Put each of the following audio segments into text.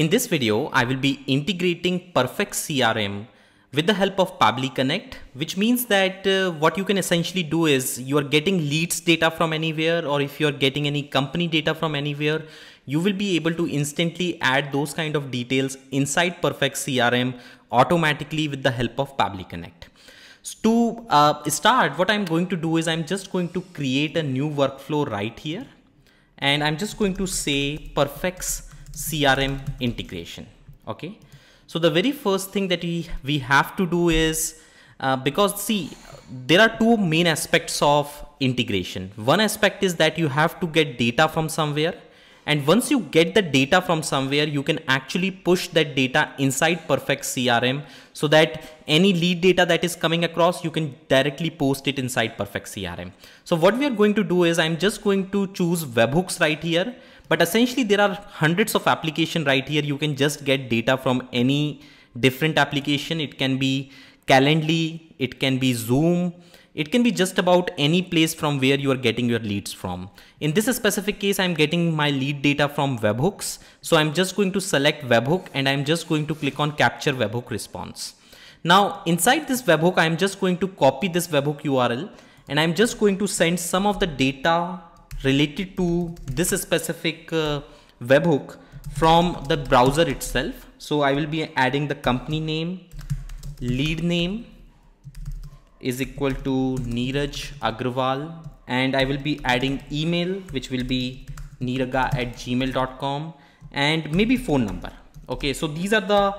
In this video, I will be integrating Perfect CRM with the help of Pabli Connect, which means that uh, what you can essentially do is you are getting leads data from anywhere, or if you are getting any company data from anywhere, you will be able to instantly add those kind of details inside Perfect CRM automatically with the help of Pabli Connect. So to uh, start, what I'm going to do is I'm just going to create a new workflow right here. And I'm just going to say perfects CRM integration. Okay. So the very first thing that we, we have to do is uh, because see, there are two main aspects of integration. One aspect is that you have to get data from somewhere. And once you get the data from somewhere, you can actually push that data inside Perfect CRM so that any lead data that is coming across, you can directly post it inside Perfect CRM. So what we are going to do is I'm just going to choose webhooks right here but essentially there are hundreds of application right here. You can just get data from any different application. It can be Calendly, it can be Zoom, it can be just about any place from where you are getting your leads from. In this specific case, I'm getting my lead data from webhooks. So I'm just going to select webhook and I'm just going to click on capture webhook response. Now inside this webhook, I'm just going to copy this webhook URL and I'm just going to send some of the data related to this specific uh, webhook from the browser itself. So I will be adding the company name, lead name is equal to Neeraj Agrawal and I will be adding email which will be niraga at gmail.com and maybe phone number. Okay, so these are the uh,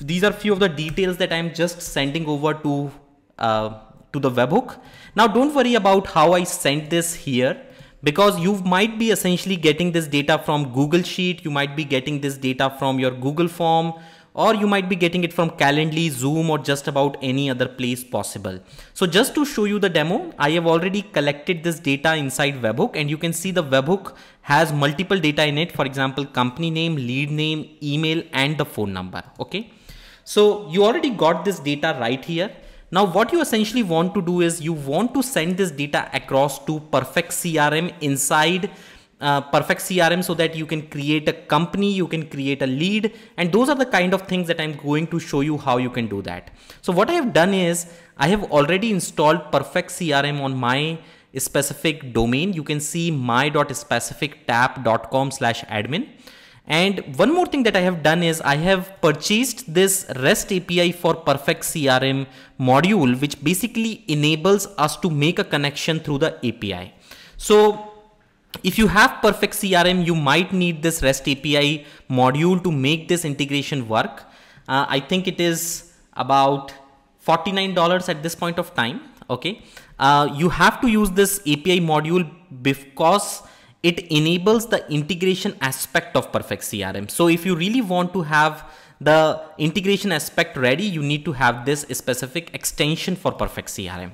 these are few of the details that I'm just sending over to uh, to the webhook. Now don't worry about how I sent this here because you might be essentially getting this data from Google Sheet, you might be getting this data from your Google form, or you might be getting it from Calendly, Zoom, or just about any other place possible. So just to show you the demo, I have already collected this data inside webhook and you can see the webhook has multiple data in it. For example, company name, lead name, email, and the phone number. Okay. So you already got this data right here. Now what you essentially want to do is you want to send this data across to perfect CRM inside uh, perfect CRM so that you can create a company, you can create a lead. And those are the kind of things that I'm going to show you how you can do that. So what I have done is I have already installed perfect CRM on my specific domain. You can see my.specifictap.com slash admin. And one more thing that I have done is I have purchased this REST API for Perfect CRM module, which basically enables us to make a connection through the API. So if you have perfect CRM, you might need this REST API module to make this integration work. Uh, I think it is about $49 at this point of time. Okay. Uh, you have to use this API module because it enables the integration aspect of perfect crm so if you really want to have the integration aspect ready you need to have this specific extension for perfect crm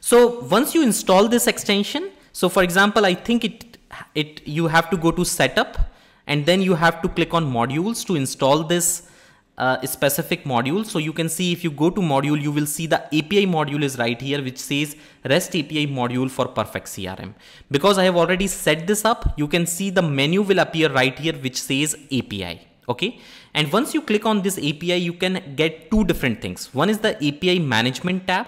so once you install this extension so for example i think it it you have to go to setup and then you have to click on modules to install this uh, specific module. So you can see if you go to module, you will see the API module is right here, which says REST API module for perfect CRM. Because I have already set this up, you can see the menu will appear right here, which says API. Okay. And once you click on this API, you can get two different things. One is the API management tab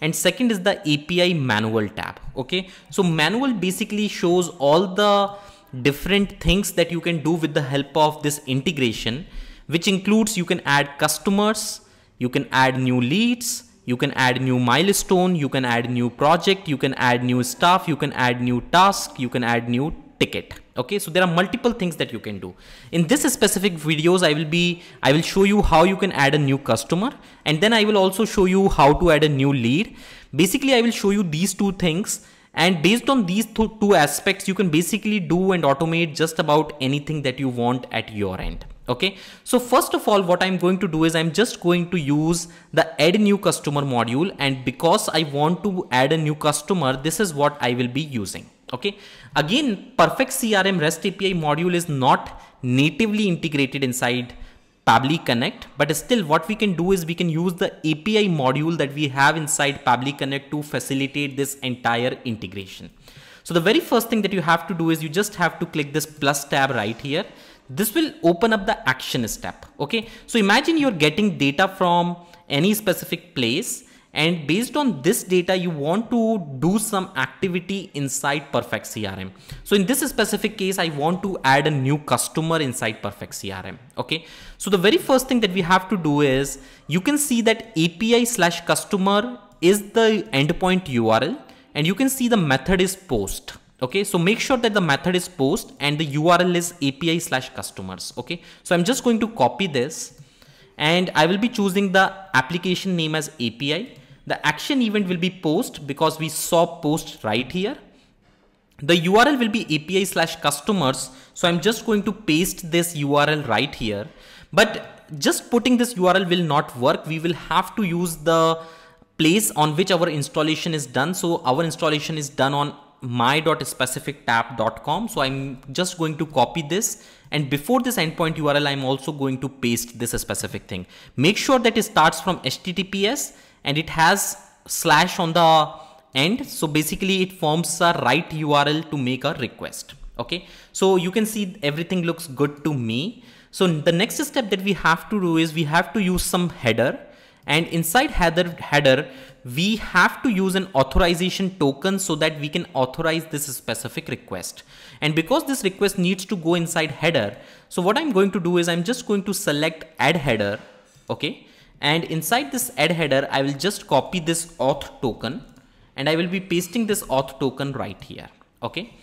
and second is the API manual tab. Okay. So manual basically shows all the different things that you can do with the help of this integration which includes you can add customers, you can add new leads, you can add new milestone, you can add new project, you can add new staff, you can add new task, you can add new ticket okay so there are multiple things that you can do in this specific videos i will be i will show you how you can add a new customer and then i will also show you how to add a new lead basically i will show you these two things and based on these two aspects you can basically do and automate just about anything that you want at your end okay so first of all what i'm going to do is i'm just going to use the add new customer module and because i want to add a new customer this is what i will be using okay again perfect crm rest api module is not natively integrated inside Public Connect, but still what we can do is we can use the API module that we have inside Public Connect to facilitate this entire integration. So the very first thing that you have to do is you just have to click this plus tab right here this will open up the action step. Okay. So imagine you're getting data from any specific place and based on this data you want to do some activity inside perfect crm so in this specific case i want to add a new customer inside perfect crm okay so the very first thing that we have to do is you can see that api slash customer is the endpoint url and you can see the method is post okay so make sure that the method is post and the url is api slash customers okay so i'm just going to copy this and i will be choosing the application name as api the action event will be post because we saw post right here the url will be api slash customers so i'm just going to paste this url right here but just putting this url will not work we will have to use the place on which our installation is done so our installation is done on my.specifictap.com. So I'm just going to copy this. And before this endpoint URL, I'm also going to paste this specific thing. Make sure that it starts from HTTPS and it has slash on the end. So basically it forms a right URL to make a request. Okay. So you can see everything looks good to me. So the next step that we have to do is we have to use some header and inside header header we have to use an authorization token so that we can authorize this specific request and because this request needs to go inside header so what i'm going to do is i'm just going to select add header okay and inside this add header i will just copy this auth token and i will be pasting this auth token right here okay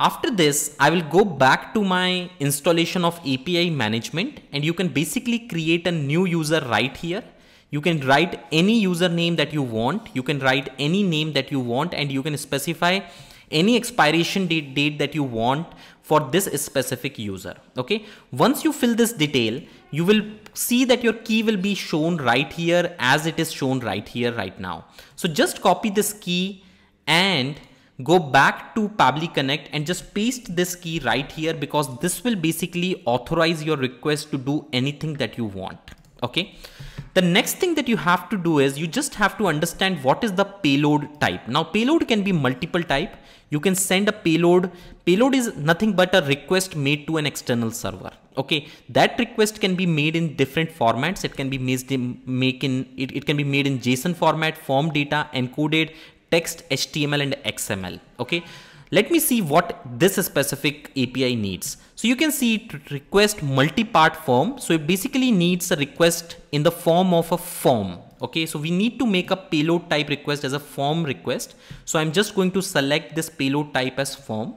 after this, I will go back to my installation of API management and you can basically create a new user right here you can write any username that you want. You can write any name that you want and you can specify any expiration date, date that you want for this specific user. Okay. Once you fill this detail, you will see that your key will be shown right here as it is shown right here right now. So just copy this key and go back to Pabli Connect and just paste this key right here because this will basically authorize your request to do anything that you want. Okay. The next thing that you have to do is you just have to understand what is the payload type. Now payload can be multiple type. You can send a payload. Payload is nothing but a request made to an external server. Okay. That request can be made in different formats. It can be made in, it, it can be made in JSON format, form data, encoded, text, HTML and XML. Okay. Let me see what this specific API needs. So you can see it request multi-part form. So it basically needs a request in the form of a form. Okay, so we need to make a payload type request as a form request. So I'm just going to select this payload type as form.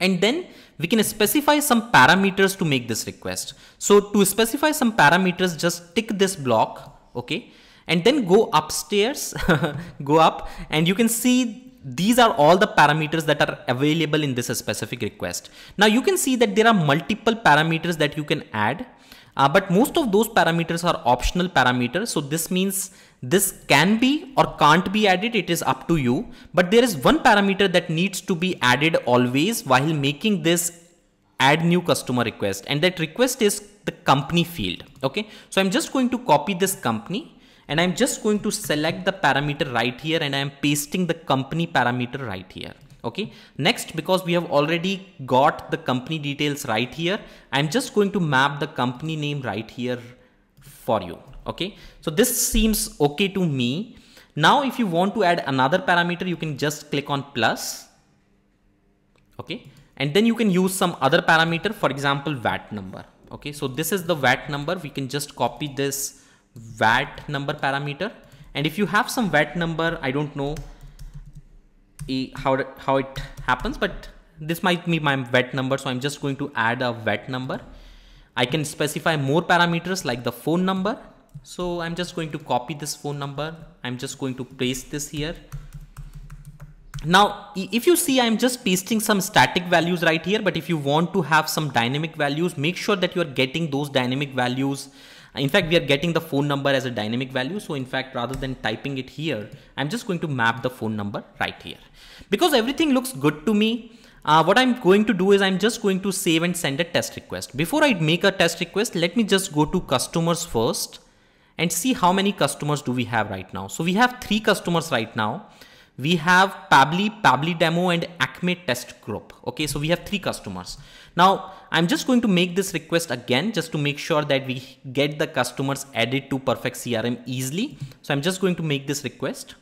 And then we can specify some parameters to make this request. So to specify some parameters, just tick this block. Okay, and then go upstairs, go up and you can see these are all the parameters that are available in this specific request. Now you can see that there are multiple parameters that you can add, uh, but most of those parameters are optional parameters. So this means this can be or can't be added. It is up to you, but there is one parameter that needs to be added always while making this add new customer request and that request is the company field. Okay. So I'm just going to copy this company and I'm just going to select the parameter right here and I'm pasting the company parameter right here. Okay. Next, because we have already got the company details right here, I'm just going to map the company name right here for you. Okay. So this seems okay to me. Now, if you want to add another parameter, you can just click on plus. Okay. And then you can use some other parameter, for example, VAT number. Okay. So this is the VAT number. We can just copy this VAT number parameter. And if you have some VAT number, I don't know how, how it happens, but this might be my VAT number. So I'm just going to add a VAT number. I can specify more parameters like the phone number. So I'm just going to copy this phone number. I'm just going to paste this here. Now, if you see, I'm just pasting some static values right here, but if you want to have some dynamic values, make sure that you're getting those dynamic values in fact, we are getting the phone number as a dynamic value. So in fact, rather than typing it here, I'm just going to map the phone number right here. Because everything looks good to me, uh, what I'm going to do is I'm just going to save and send a test request. Before I make a test request, let me just go to customers first and see how many customers do we have right now. So we have three customers right now we have Pabli, Pabli demo and Acme test group. Okay, so we have three customers. Now I'm just going to make this request again just to make sure that we get the customers added to perfect CRM easily. So I'm just going to make this request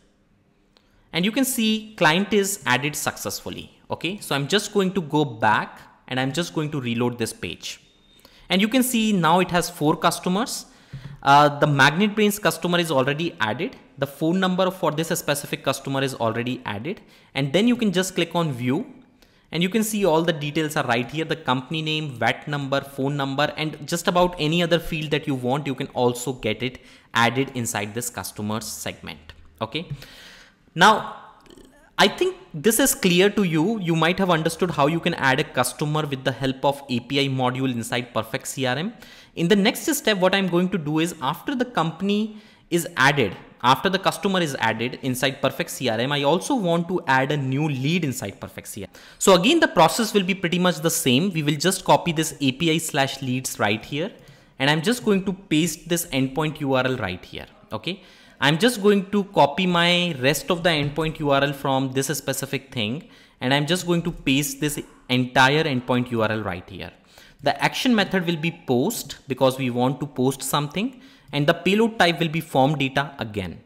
and you can see client is added successfully. Okay, so I'm just going to go back and I'm just going to reload this page and you can see now it has four customers uh, the magnet brains customer is already added. The phone number for this specific customer is already added. And then you can just click on view and you can see all the details are right here. The company name, VAT number, phone number, and just about any other field that you want, you can also get it added inside this customer segment. Okay. Now, I think this is clear to you. You might have understood how you can add a customer with the help of API module inside Perfect CRM. In the next step, what I'm going to do is after the company is added, after the customer is added inside perfect crm i also want to add a new lead inside perfect crm so again the process will be pretty much the same we will just copy this api slash leads right here and i'm just going to paste this endpoint url right here okay i'm just going to copy my rest of the endpoint url from this specific thing and i'm just going to paste this entire endpoint url right here the action method will be post because we want to post something and the payload type will be form data again.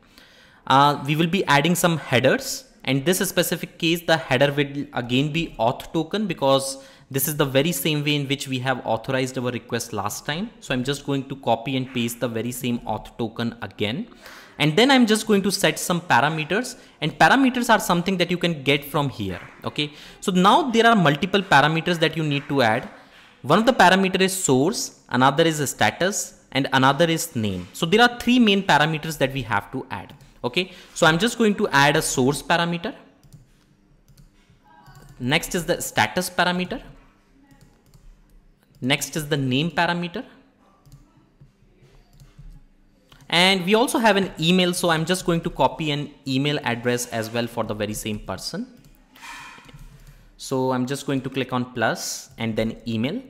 Uh, we will be adding some headers and this specific case the header will again be auth token because this is the very same way in which we have authorized our request last time. So I'm just going to copy and paste the very same auth token again. And then I'm just going to set some parameters and parameters are something that you can get from here. Okay. So now there are multiple parameters that you need to add. One of the parameter is source, another is status, and another is name. So there are three main parameters that we have to add. Okay, so I'm just going to add a source parameter. Next is the status parameter. Next is the name parameter. And we also have an email, so I'm just going to copy an email address as well for the very same person. So I'm just going to click on plus and then email.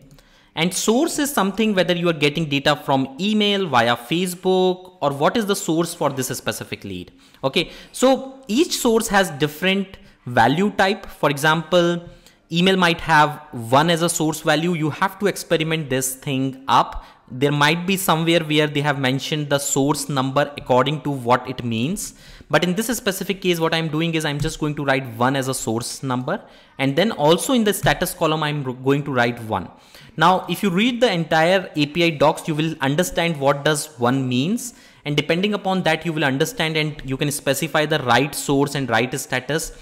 And source is something whether you are getting data from email, via Facebook, or what is the source for this specific lead. Okay, so each source has different value type. For example, email might have one as a source value. You have to experiment this thing up. There might be somewhere where they have mentioned the source number according to what it means. But in this specific case, what I'm doing is I'm just going to write one as a source number. And then also in the status column, I'm going to write one. Now, if you read the entire API docs, you will understand what does one means. And depending upon that, you will understand and you can specify the right source and right status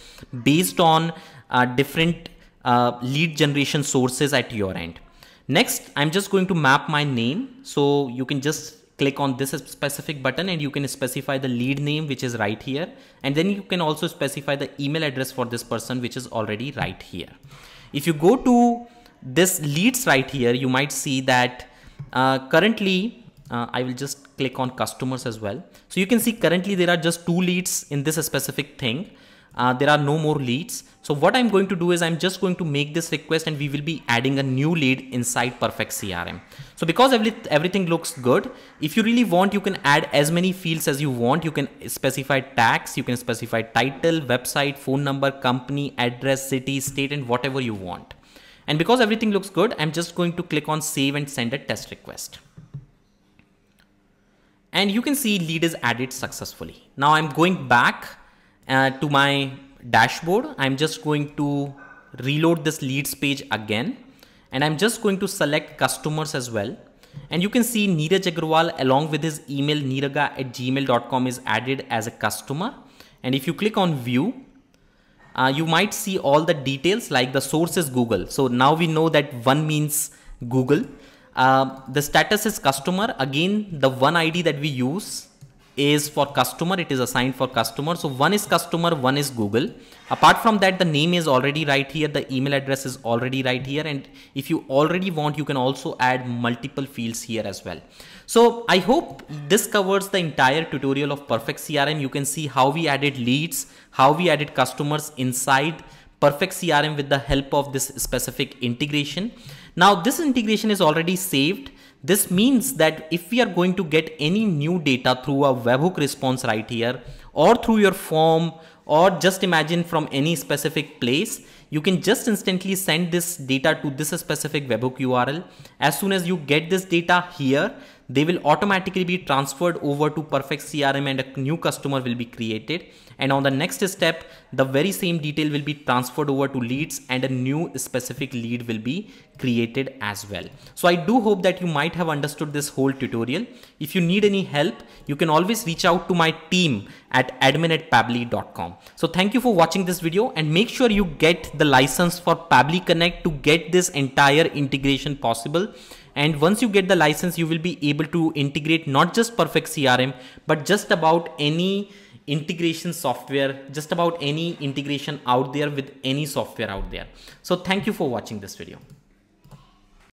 based on uh, different uh, lead generation sources at your end. Next, I'm just going to map my name. So you can just click on this specific button and you can specify the lead name which is right here and then you can also specify the email address for this person which is already right here if you go to this leads right here, you might see that uh, currently uh, I will just click on customers as well. So you can see currently there are just two leads in this specific thing. Uh, there are no more leads. So what I'm going to do is I'm just going to make this request and we will be adding a new lead inside Perfect CRM. So because every, everything looks good, if you really want, you can add as many fields as you want. You can specify tags, you can specify title, website, phone number, company, address, city, state, and whatever you want. And because everything looks good, I'm just going to click on save and send a test request. And you can see lead is added successfully. Now I'm going back uh, to my dashboard. I'm just going to reload this leads page again. And I'm just going to select customers as well. And you can see Neeraj Agrawal along with his email niraga at gmail.com is added as a customer. And if you click on view, uh, you might see all the details like the source is Google. So now we know that one means Google. Uh, the status is customer. Again, the one ID that we use is for customer it is assigned for customer so one is customer one is google apart from that the name is already right here the email address is already right here and if you already want you can also add multiple fields here as well so i hope this covers the entire tutorial of perfect crm you can see how we added leads how we added customers inside perfect crm with the help of this specific integration now this integration is already saved this means that if we are going to get any new data through a webhook response right here or through your form or just imagine from any specific place, you can just instantly send this data to this specific webhook URL. As soon as you get this data here, they will automatically be transferred over to perfect crm and a new customer will be created and on the next step the very same detail will be transferred over to leads and a new specific lead will be created as well so i do hope that you might have understood this whole tutorial if you need any help you can always reach out to my team at admin at pably.com. so thank you for watching this video and make sure you get the license for pabli connect to get this entire integration possible and once you get the license you will be able to integrate not just perfect crm but just about any integration software just about any integration out there with any software out there so thank you for watching this video